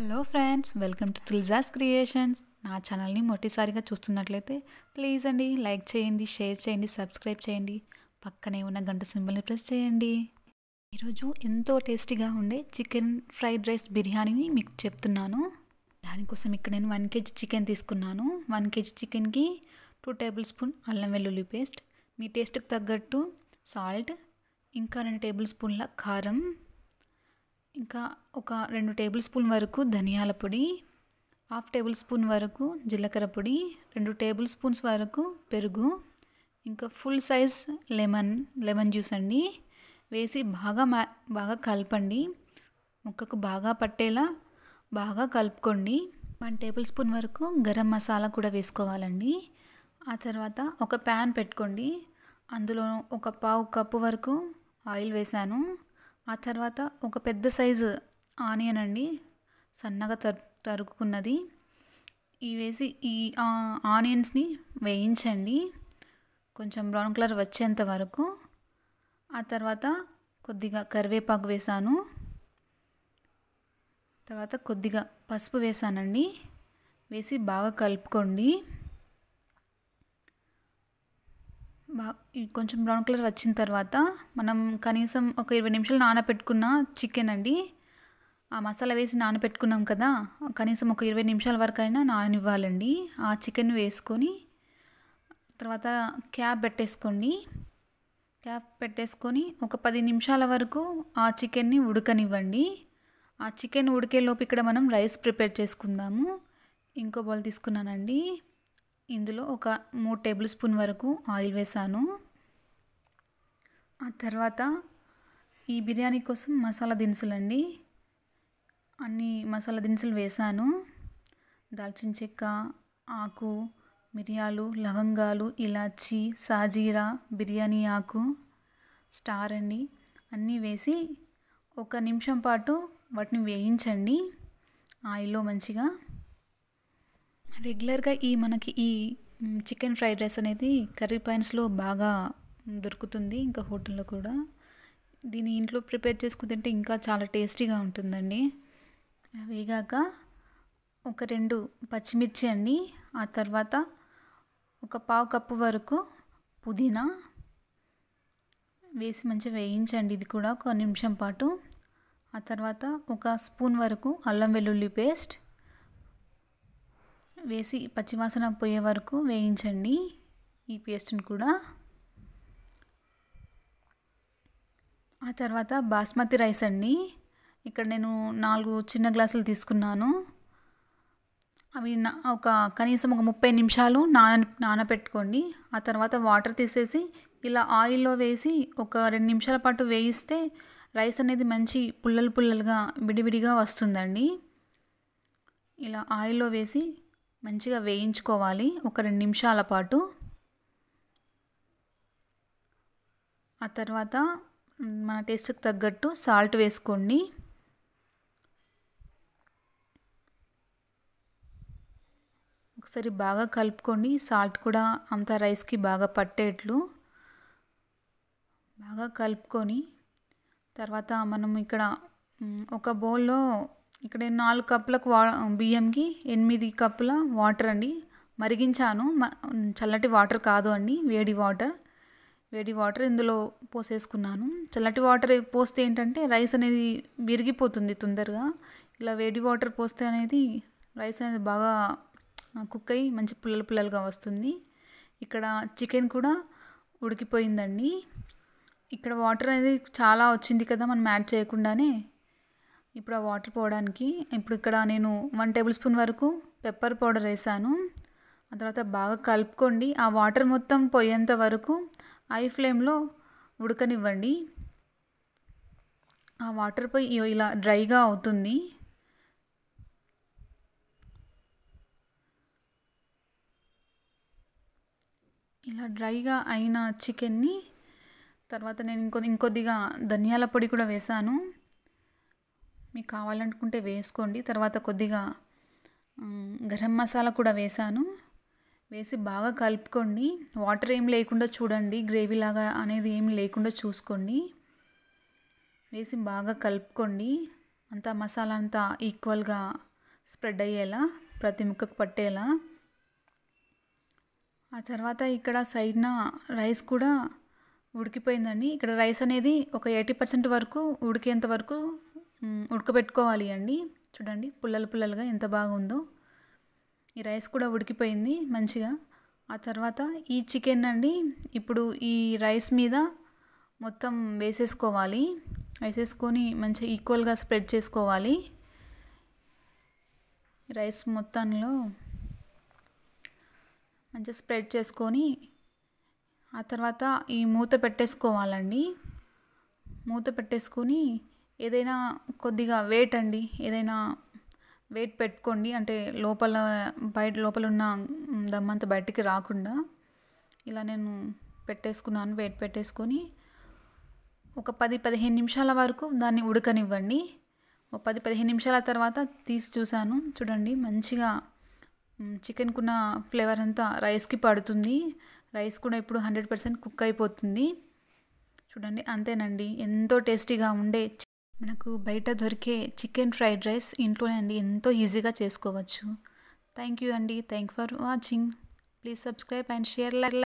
hello friends welcome to త్రిల్జాస్ creations నా ఛానల్ని మొట్టిసారిగా చూస్తున్నట్లయితే ప్లీజ్ అండి లైక్ చేయండి షేర్ చేయండి సబ్స్క్రైబ్ చేయండి పక్కనే ఉన్న గంట సింబల్ని ప్రెస్ చేయండి ఈరోజు ఎంతో టేస్టీగా ఉండే చికెన్ ఫ్రైడ్ రైస్ బిర్యానీని మీకు చెప్తున్నాను దానికోసం ఇక్కడ నేను వన్ కేజీ చికెన్ తీసుకున్నాను వన్ కేజీ చికెన్కి టూ టేబుల్ స్పూన్ అల్లం వెల్లుల్లి పేస్ట్ మీ టేస్ట్కి తగ్గట్టు సాల్ట్ ఇంకా రెండు టేబుల్ స్పూన్ల కారం ఇంకా ఒక రెండు టేబుల్ స్పూన్ వరకు ధనియాల పొడి హాఫ్ టేబుల్ స్పూన్ వరకు జీలకర్ర పొడి రెండు టేబుల్ స్పూన్స్ వరకు పెరుగు ఇంకా full size lemon lemon juice అండి వేసి బాగా మా బాగా కలపండి ముక్కకు బాగా పట్టేలా బాగా కలుపుకోండి వన్ టేబుల్ స్పూన్ వరకు గరం మసాలా కూడా వేసుకోవాలండి ఆ తర్వాత ఒక ప్యాన్ పెట్టుకోండి అందులో ఒక పావు కప్పు వరకు ఆయిల్ వేసాను ఆ తర్వాత ఒక పెద్ద సైజు ఆనియన్ అండి సన్నగా తరు తరుగుకున్నది ఈ వేసి ఈ ఆనియన్స్ని వేయించండి కొంచెం బ్రౌన్ కలర్ వచ్చేంత వరకు ఆ తర్వాత కొద్దిగా కరివేపాకు వేసాను తర్వాత కొద్దిగా పసుపు వేసానండి వేసి బాగా కలుపుకోండి కొంచెం బ్రౌన్ కలర్ వచ్చిన తర్వాత మనం కనీసం ఒక ఇరవై నిమిషాలు నానబెట్టుకున్న చికెన్ అండి ఆ మసాలా వేసి నానబెట్టుకున్నాం కదా కనీసం ఒక ఇరవై నిమిషాల వరకు అయినా నాననివ్వాలండి ఆ చికెన్ వేసుకొని తర్వాత క్యాప్ పెట్టేసుకోండి క్యాప్ పెట్టేసుకొని ఒక పది నిమిషాల వరకు ఆ చికెన్ని ఉడకనివ్వండి ఆ చికెన్ ఉడికేలోపు ఇక్కడ మనం రైస్ ప్రిపేర్ చేసుకుందాము ఇంకో బౌల్ తీసుకున్నానండి ఇందులో ఒక మూడు టేబుల్ స్పూన్ వరకు ఆయిల్ వేసాను ఆ తర్వాత ఈ బిర్యానీ కోసం మసాలా దినుసులు అండి అన్ని మసాలా దినుసులు వేసాను దాల్చిన చెక్క ఆకు మిరియాలు లవంగాలు ఇలాచి సాజీరా బిర్యానీ ఆకు స్టార్ అండి అన్నీ వేసి ఒక నిమిషం పాటు వాటిని వేయించండి ఆయిల్లో మంచిగా రెగ్యులర్గా ఈ మనకి ఈ చికెన్ ఫ్రైడ్ రైస్ అనేది కర్రీ పాయింట్స్లో బాగా దొరుకుతుంది ఇంకా హోటల్లో కూడా దీన్ని ఇంట్లో ప్రిపేర్ చేసుకుని తింటే ఇంకా చాలా టేస్టీగా ఉంటుందండి వేగాక ఒక రెండు పచ్చిమిర్చి అండి ఆ తర్వాత ఒక పావు కప్పు వరకు పుదీనా వేసి మంచిగా వేయించండి ఇది కూడా ఒక నిమిషం పాటు ఆ తర్వాత ఒక స్పూన్ వరకు అల్లం వెల్లుల్లి పేస్ట్ వేసి పచ్చివాసన పోయే వరకు వేయించండి ఈ పేస్ట్ని కూడా ఆ తర్వాత బాస్మతి రైస్ అండి ఇక్కడ నేను నాలుగు చిన్న గ్లాసులు తీసుకున్నాను అవి ఒక కనీసం ఒక ముప్పై నిమిషాలు నాన నానబెట్టుకోండి ఆ తర్వాత వాటర్ తీసేసి ఇలా ఆయిల్లో వేసి ఒక రెండు నిమిషాల పాటు వేయిస్తే రైస్ అనేది మంచి పుల్లలు పుల్లలుగా విడివిడిగా వస్తుందండి ఇలా ఆయిల్లో వేసి మంచిగా వేయించుకోవాలి ఒక రెండు నిమిషాల పాటు ఆ తర్వాత మన టేస్ట్కి తగ్గట్టు సాల్ట్ వేసుకోండి ఒకసారి బాగా కలుపుకోండి సాల్ట్ కూడా అంత రైస్కి బాగా పట్టేట్లు బాగా కలుపుకొని తర్వాత మనం ఇక్కడ ఒక బౌల్లో ఇక్కడ నాలుగు కప్పులకు వా బియ్యంకి ఎనిమిది కప్పుల వాటర్ అండి మరిగించాను చల్లటి వాటర్ కాదు అండి వేడి వాటర్ వేడి వాటర్ ఇందులో పోసేసుకున్నాను చల్లటి వాటర్ పోస్తే ఏంటంటే రైస్ అనేది విరిగిపోతుంది తొందరగా ఇలా వేడి వాటర్ పోస్తే అనేది రైస్ అనేది బాగా కుక్ అయ్యి మంచి పుల్లలు పుల్లలుగా వస్తుంది ఇక్కడ చికెన్ కూడా ఉడికిపోయిందండి ఇక్కడ వాటర్ అనేది చాలా వచ్చింది కదా మనం యాడ్ చేయకుండానే ఇప్పుడు ఆ వాటర్ పోవడానికి ఇప్పుడు ఇక్కడ నేను వన్ టేబుల్ స్పూన్ వరకు పెప్పర్ పౌడర్ వేసాను ఆ తర్వాత బాగా కలుపుకోండి ఆ వాటర్ మొత్తం పోయేంత వరకు హై ఫ్లేమ్లో ఉడకనివ్వండి ఆ వాటర్ పోయి ఇలా డ్రైగా అవుతుంది ఇలా డ్రైగా అయిన చికెన్ని తర్వాత నేను ఇంకొద్ది ఇంకొద్దిగా ధనియాల పొడి కూడా వేసాను మీకు కావాలనుకుంటే వేసుకోండి తర్వాత కొద్దిగా గరం మసాలా కూడా వేసాను వేసి బాగా కలుపుకోండి వాటర్ ఏం లేకుండా చూడండి గ్రేవీ లాగా అనేది ఏం లేకుండా చూసుకోండి వేసి బాగా కలుపుకోండి అంతా మసాలా అంతా ఈక్వల్గా స్ప్రెడ్ అయ్యేలా ప్రతి ముక్కకు పట్టేలా ఆ తర్వాత ఇక్కడ సైడ్న రైస్ కూడా ఉడికిపోయిందండి ఇక్కడ రైస్ అనేది ఒక ఎయిటీ పర్సెంట్ వరకు ఉడికేంత వరకు ఉడకబెట్టుకోవాలి అండి చూడండి పుల్లలు పుల్లలుగా ఎంత బాగుందో ఈ రైస్ కూడా ఉడికిపోయింది మంచిగా ఆ తర్వాత ఈ చికెన్ అండి ఇప్పుడు ఈ రైస్ మీద మొత్తం వేసేసుకోవాలి వేసేసుకొని మంచిగా ఈక్వల్గా స్ప్రెడ్ చేసుకోవాలి రైస్ మొత్తంలో మంచిగా స్ప్రెడ్ చేసుకొని ఆ తర్వాత ఈ మూత పెట్టేసుకోవాలండి మూత పెట్టేసుకొని ఏదైనా కొద్దిగా వెయిట్ అండి ఏదైనా వెయిట్ పెట్టుకోండి అంటే లోపల బయట లోపల ఉన్న దమ్మంతా బయటికి రాకుండా ఇలా నేను పెట్టేసుకున్నాను వెయిట్ పెట్టేసుకొని ఒక పది పదిహేను నిమిషాల వరకు దాన్ని ఉడకనివ్వండి ఒక పది పదిహేను నిమిషాల తర్వాత తీసి చూశాను చూడండి మంచిగా చికెన్కున్న ఫ్లేవర్ అంతా రైస్కి పడుతుంది రైస్ కూడా ఇప్పుడు హండ్రెడ్ పర్సెంట్ కుక్ అయిపోతుంది చూడండి అంతేనండి ఎంతో టేస్టీగా ఉండే మనకు బయట దొరికే చికెన్ ఫ్రైడ్ రైస్ ఇంట్లోనే అండి ఎంతో ఈజీగా చేసుకోవచ్చు థ్యాంక్ యూ అండి thank for watching please subscribe and share like